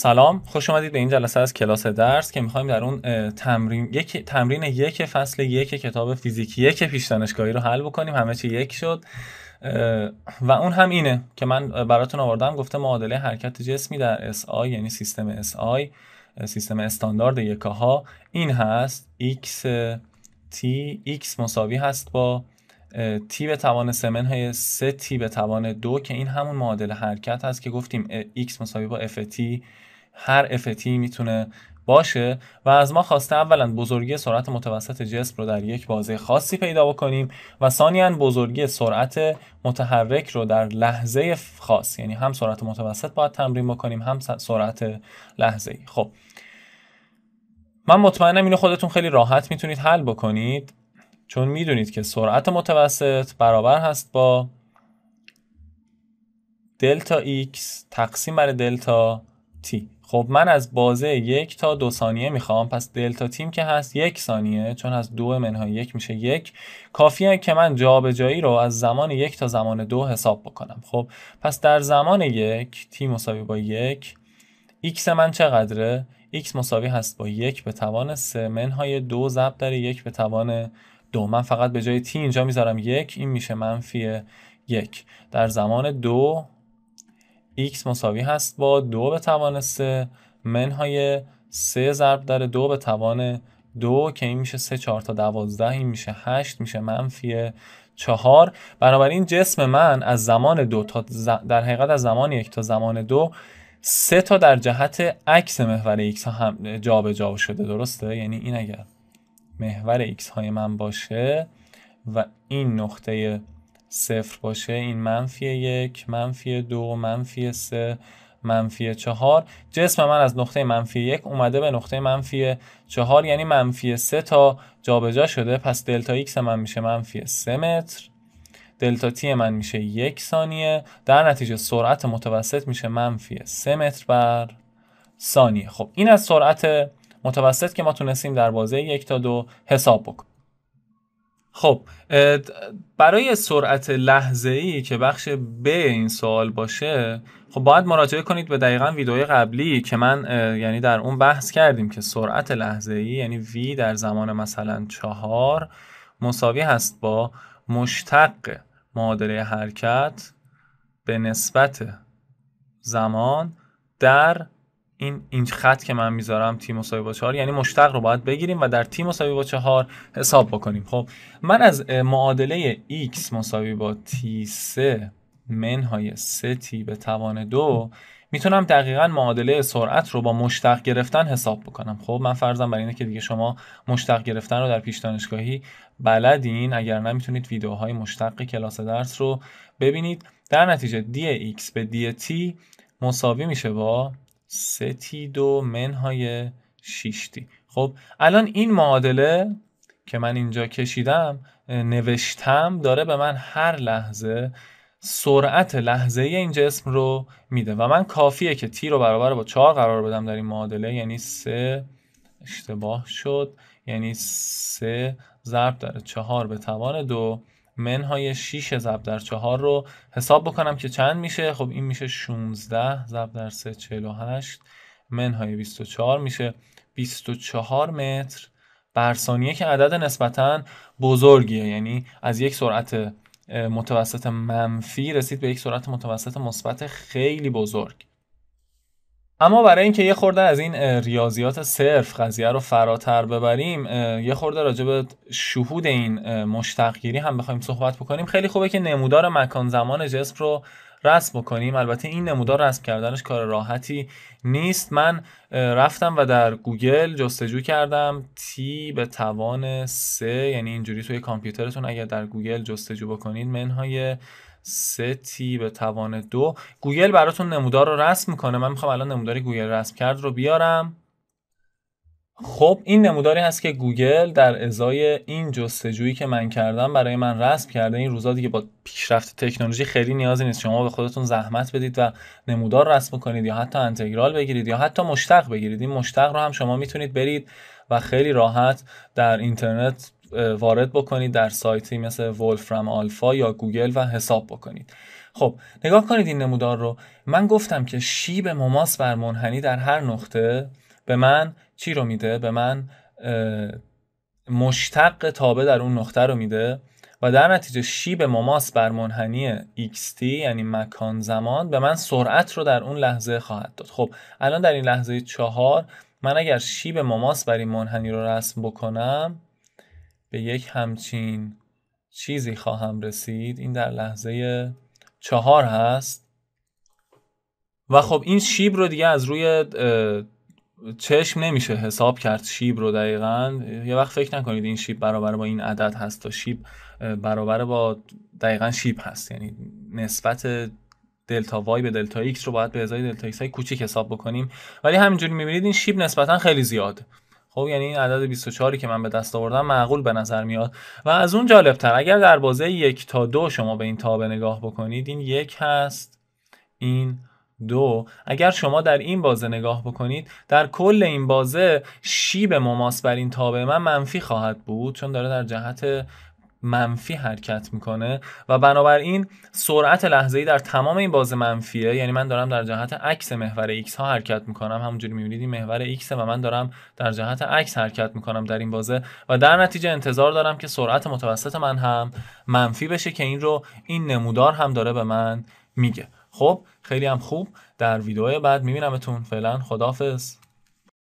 سلام خوش اومدید به این جلسه از کلاس درس که میخوایم در اون تمرین یک تمرین یک فصل یک کتاب فیزیکی یک پیش دانشگاهی رو حل بکنیم همه چی یک شد و اون هم اینه که من براتون آوردم گفته معادله حرکت جسمی در آی یعنی سیستم آی سیستم استاندارد ها این هست x t x مساوی هست با t به توان سمن های 3 تی به توان دو که این همون معادله حرکت هست که گفتیم x مساوی با f t هر افتی میتونه باشه و از ما خواسته اولا بزرگی سرعت متوسط جسم رو در یک بازه خاصی پیدا بکنیم و ثانیا بزرگی سرعت متحرک رو در لحظه خاص یعنی هم سرعت متوسط باید تمرین بکنیم هم سرعت لحظه خب من مطمئنم اینو خودتون خیلی راحت میتونید حل بکنید چون میدونید که سرعت متوسط برابر هست با دلتا ایکس تقسیم بر دلتا تی خب من از بازه یک تا دو ثانیه میخوام پس دلتا تیم که هست یک ثانیه چون از دو منهای یک میشه یک کافیه که من جابجایی رو از زمان یک تا زمان دو حساب بکنم خب پس در زمان یک تی مساوی با یک ایکس من چقدره؟ x مساوی هست با یک به توان سه منهای دو ضرب در یک به توان دو من فقط به جای تی اینجا میذارم یک این میشه منفی یک در زمان دو x مساوی هست با دو به توان سه منهای سه ضرب در دو به توان دو که این میشه سه چهار تا دوازده این میشه هشت میشه منفی چهار بنابراین جسم من از زمان دو تا در حقیقت از زمان یک تا زمان دو سه تا در جهت عکس محور x ها هم جابجا جا شده درسته یعنی این اگر محور x های من باشه و این نقطه صفر باشه این منفی یک منفی دو منفی سه منفی چهار جسم من از نقطه منفی یک اومده به نقطه منفی چهار یعنی منفی سه تا جابجا شده پس دلتا ایکس من میشه منفی سه متر دلتا تی من میشه یک ثانیه در نتیجه سرعت متوسط میشه منفی سه متر بر ثانیه خب این از سرعت متوسط که ما تونستیم در بازه یک تا دو حساب بکنیم خب برای سرعت لحظه ای که بخش ب این سوال باشه خب باید مراجعه کنید به دقیقا ویدئوی قبلی که من یعنی در اون بحث کردیم که سرعت لحظه ای یعنی وی در زمان مثلا چهار مساوی هست با مشتق معادله حرکت به نسبت زمان در این این خط که من میذارم تیم مساوی با چهار یعنی مشتق رو باید بگیریم و در تیم مساوی با چهار حساب بکنیم خب من از معادله x مساوی با t3 منهای 3 t به توان دو میتونم دقیقا معادله سرعت رو با مشتق گرفتن حساب بکنم خب من فرضم بر اینه که دیگه شما مشتق گرفتن رو در پیش دانشگاهی بلدین اگر نمیتونید میتونید ویدیوهای مشتق کلاس درس رو ببینید در نتیجه dx به دی مساوی میشه با سه من های منهای شیشتی خب الان این معادله که من اینجا کشیدم نوشتم داره به من هر لحظه سرعت لحظه ای این جسم رو میده و من کافیه که تی رو برابر با چهار قرار بدم در این معادله یعنی سه اشتباه شد یعنی سه ضرب داره چهار به توان دو منهای 6 ضرب در 4 رو حساب بکنم که چند میشه خب این میشه 16 ضرب در 3 48 منهای 24 میشه 24 متر بر ثانیه که عدد نسبتا بزرگیه یعنی از یک سرعت متوسط منفی رسید به یک سرعت متوسط مثبت خیلی بزرگ اما برای اینکه یه خورده از این ریاضیات صرف قضیه رو فراتر ببریم یه خورده راجع به شهود این مشتقگیری هم بخوایم صحبت بکنیم خیلی خوبه که نمودار مکان زمان جسم رو رسم بکنیم البته این نمودار رسم کردنش کار راحتی نیست من رفتم و در گوگل جستجو کردم تی به توان سه یعنی اینجوری توی کامپیوترتون اگر در گوگل جستجو بکنید منهای سه تی به توان دو گوگل براتون نمودار رو رسم میکنه من میخوام الان نموداری گوگل رسم کرد رو بیارم خب این نموداری هست که گوگل در ازای این جستجویی که من کردم برای من رسم کرده این روزا دیگه با پیشرفت تکنولوژی خیلی نیازی نیست شما به خودتون زحمت بدید و نمودار رسم کنید یا حتی انتگرال بگیرید یا حتی مشتق بگیرید این مشتق رو هم شما میتونید برید و خیلی راحت در اینترنت وارد بکنید در سایتی مثل ولفرام آلفا یا گوگل و حساب بکنید خب نگاه کنید این نمودار رو من گفتم که شیب مماس بر منحنی در هر نقطه به من چی رو میده به من مشتق تابه در اون نقطه رو میده و در نتیجه شیب مماس بر منحنی xt یعنی مکان زمان به من سرعت رو در اون لحظه خواهد داد خب الان در این لحظه چهار من اگر شیب مماس بر این منحنی رو رسم بکنم به یک همچین چیزی خواهم رسید این در لحظه چهار هست و خب این شیب رو دیگه از روی چشم نمیشه حساب کرد شیب رو دقیقا یه وقت فکر نکنید این شیب برابر با این عدد هست تا شیب برابر با دقیقا شیب هست یعنی نسبت دلتا وای به دلتا ایکس رو باید به ازای دلتا ایکس های کوچیک حساب بکنیم ولی همینجوری میبینید این شیب نسبتا خیلی زیاده خب یعنی این عدد 24 که من به دست آوردم معقول به نظر میاد و از اون جالب تر اگر در بازه یک تا دو شما به این تابه نگاه بکنید این یک هست این دو اگر شما در این بازه نگاه بکنید در کل این بازه شیب مماس بر این تابه من منفی خواهد بود چون داره در جهت منفی حرکت میکنه و بنابراین سرعت ای در تمام این بازه منفیه یعنی من دارم در جهت عکس محور x ها حرکت میکنم همونجوری میبینید این محور x و من دارم در جهت عکس حرکت میکنم در این بازه و در نتیجه انتظار دارم که سرعت متوسط من هم منفی بشه که این رو این نمودار هم داره به من میگه خب خیلی هم خوب در ویدیو بعد میبینمتون فعلا خدافظ